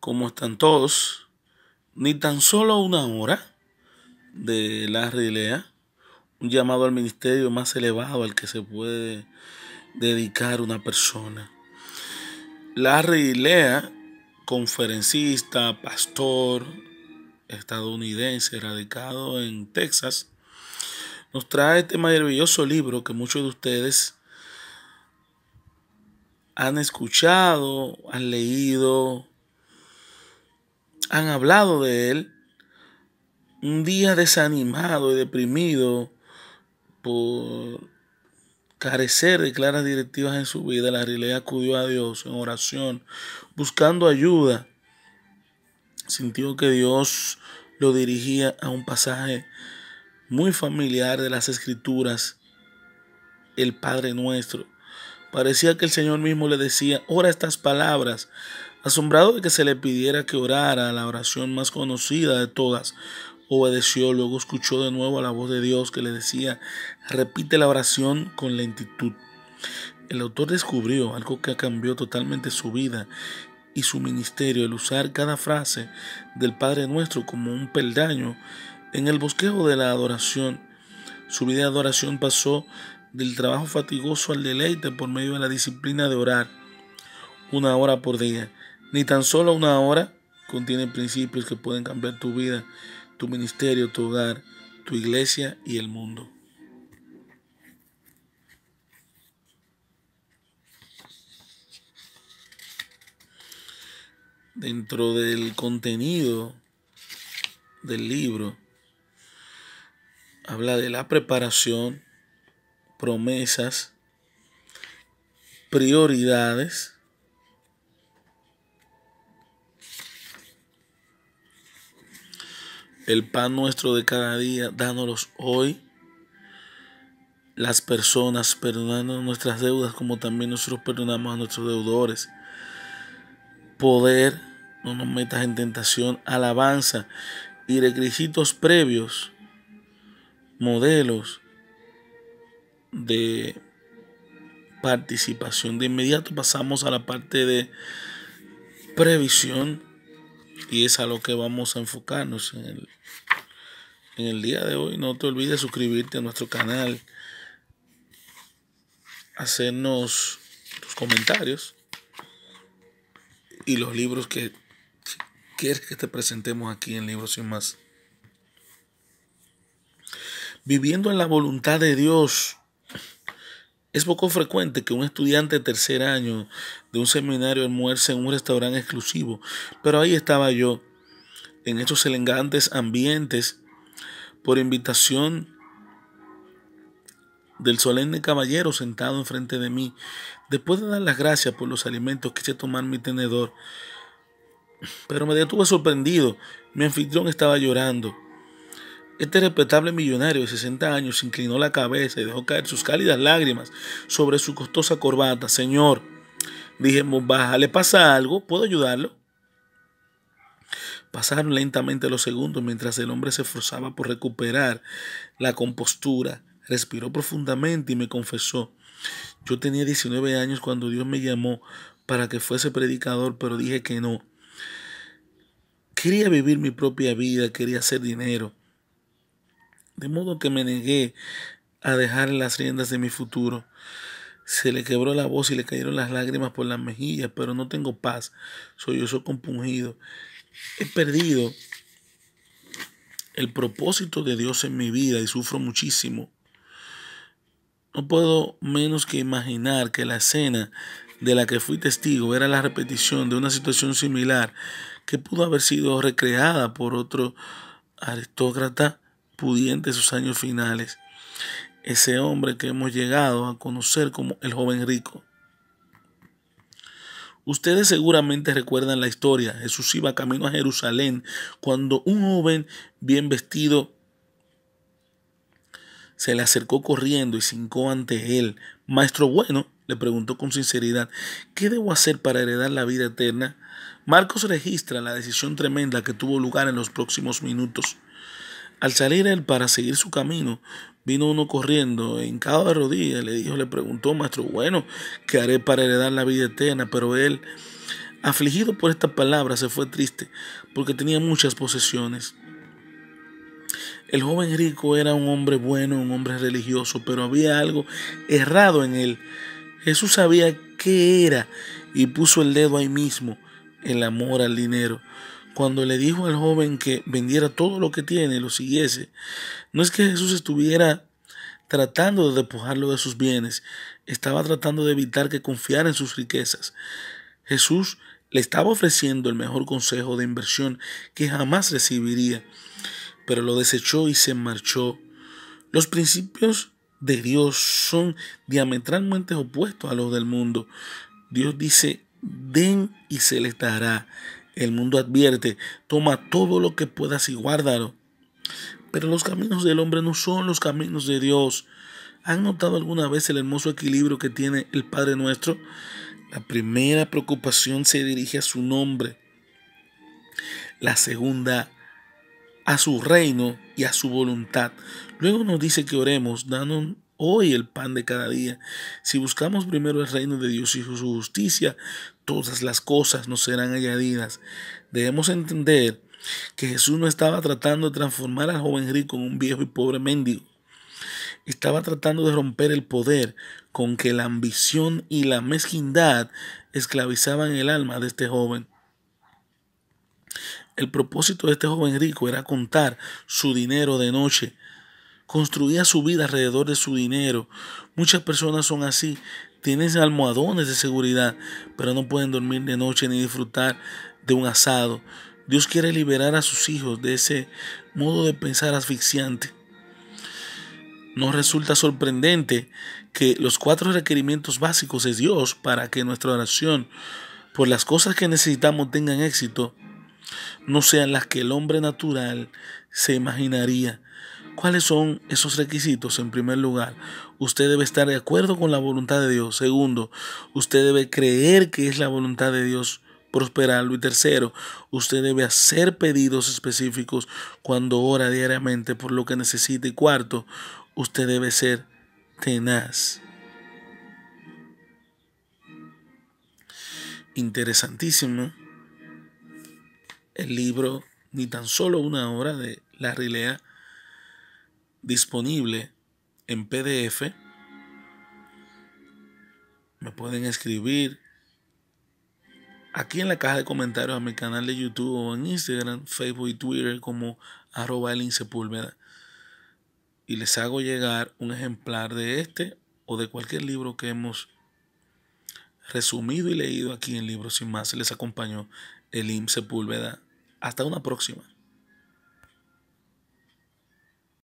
¿Cómo están todos? Ni tan solo una hora de Larry Lea, un llamado al ministerio más elevado al que se puede dedicar una persona. Larry Lea, conferencista, pastor estadounidense radicado en Texas, nos trae este maravilloso libro que muchos de ustedes han escuchado, han leído, han hablado de él, un día desanimado y deprimido por carecer de claras directivas en su vida, la Riley acudió a Dios en oración, buscando ayuda. Sintió que Dios lo dirigía a un pasaje muy familiar de las Escrituras, el Padre Nuestro. Parecía que el Señor mismo le decía, ora estas palabras, asombrado de que se le pidiera que orara la oración más conocida de todas. Obedeció, luego escuchó de nuevo a la voz de Dios que le decía, repite la oración con lentitud. El autor descubrió algo que cambió totalmente su vida y su ministerio, el usar cada frase del Padre Nuestro como un peldaño en el bosquejo de la adoración. Su vida de adoración pasó del trabajo fatigoso al deleite por medio de la disciplina de orar una hora por día. Ni tan solo una hora contiene principios que pueden cambiar tu vida, tu ministerio, tu hogar, tu iglesia y el mundo. Dentro del contenido del libro, habla de la preparación, promesas, prioridades. El pan nuestro de cada día, dándolos hoy. Las personas perdonando nuestras deudas como también nosotros perdonamos a nuestros deudores. Poder, no nos metas en tentación, alabanza y requisitos previos, modelos de participación. De inmediato pasamos a la parte de previsión y es a lo que vamos a enfocarnos en el, en el día de hoy. No te olvides suscribirte a nuestro canal, hacernos tus comentarios y los libros que quieres que te presentemos aquí en Libros Sin Más. Viviendo en la voluntad de Dios es poco frecuente que un estudiante de tercer año de un seminario almuerce en un restaurante exclusivo, pero ahí estaba yo, en estos elegantes ambientes, por invitación del solemne caballero sentado enfrente de mí. Después de dar las gracias por los alimentos, quise tomar mi tenedor, pero me detuve sorprendido. Mi anfitrión estaba llorando. Este respetable millonario de 60 años inclinó la cabeza y dejó caer sus cálidas lágrimas sobre su costosa corbata. Señor, dije baja, ¿le pasa algo? ¿Puedo ayudarlo? Pasaron lentamente los segundos mientras el hombre se esforzaba por recuperar la compostura. Respiró profundamente y me confesó. Yo tenía 19 años cuando Dios me llamó para que fuese predicador, pero dije que no. Quería vivir mi propia vida, quería hacer dinero de modo que me negué a dejar las riendas de mi futuro. Se le quebró la voz y le cayeron las lágrimas por las mejillas, pero no tengo paz. Soy yo, soy compungido. He perdido el propósito de Dios en mi vida y sufro muchísimo. No puedo menos que imaginar que la escena de la que fui testigo era la repetición de una situación similar que pudo haber sido recreada por otro aristócrata pudiente sus años finales, ese hombre que hemos llegado a conocer como el joven rico. Ustedes seguramente recuerdan la historia. Jesús iba camino a Jerusalén cuando un joven bien vestido se le acercó corriendo y se hincó ante él. Maestro bueno, le preguntó con sinceridad, ¿qué debo hacer para heredar la vida eterna? Marcos registra la decisión tremenda que tuvo lugar en los próximos minutos. Al salir él para seguir su camino, vino uno corriendo, hincado de rodillas, le dijo, le preguntó, maestro, bueno, ¿qué haré para heredar la vida eterna? Pero él, afligido por esta palabra, se fue triste, porque tenía muchas posesiones. El joven rico era un hombre bueno, un hombre religioso, pero había algo errado en él. Jesús sabía qué era y puso el dedo ahí mismo, el amor al dinero cuando le dijo al joven que vendiera todo lo que tiene y lo siguiese, no es que Jesús estuviera tratando de despojarlo de sus bienes, estaba tratando de evitar que confiara en sus riquezas. Jesús le estaba ofreciendo el mejor consejo de inversión que jamás recibiría, pero lo desechó y se marchó. Los principios de Dios son diametralmente opuestos a los del mundo. Dios dice, den y se les dará. El mundo advierte, toma todo lo que puedas y guárdalo. Pero los caminos del hombre no son los caminos de Dios. ¿Han notado alguna vez el hermoso equilibrio que tiene el Padre nuestro? La primera preocupación se dirige a su nombre, la segunda a su reino y a su voluntad. Luego nos dice que oremos, danos hoy el pan de cada día. Si buscamos primero el reino de Dios y su justicia, todas las cosas nos serán añadidas. Debemos entender que Jesús no estaba tratando de transformar al joven rico en un viejo y pobre mendigo. Estaba tratando de romper el poder con que la ambición y la mezquindad esclavizaban el alma de este joven. El propósito de este joven rico era contar su dinero de noche, construía su vida alrededor de su dinero. Muchas personas son así, tienen almohadones de seguridad, pero no pueden dormir de noche ni disfrutar de un asado. Dios quiere liberar a sus hijos de ese modo de pensar asfixiante. Nos resulta sorprendente que los cuatro requerimientos básicos de Dios para que nuestra oración por las cosas que necesitamos tengan éxito no sean las que el hombre natural se imaginaría. ¿Cuáles son esos requisitos? En primer lugar, usted debe estar de acuerdo con la voluntad de Dios. Segundo, usted debe creer que es la voluntad de Dios prosperarlo. Y tercero, usted debe hacer pedidos específicos cuando ora diariamente por lo que necesita. Y cuarto, usted debe ser tenaz. Interesantísimo el libro Ni tan solo una hora de la Lea disponible en PDF. Me pueden escribir aquí en la caja de comentarios a mi canal de YouTube o en Instagram, Facebook y Twitter como arroba Sepúlveda. Y les hago llegar un ejemplar de este o de cualquier libro que hemos resumido y leído aquí en Libros Sin Más. Les acompañó Elim Sepúlveda. Hasta una próxima.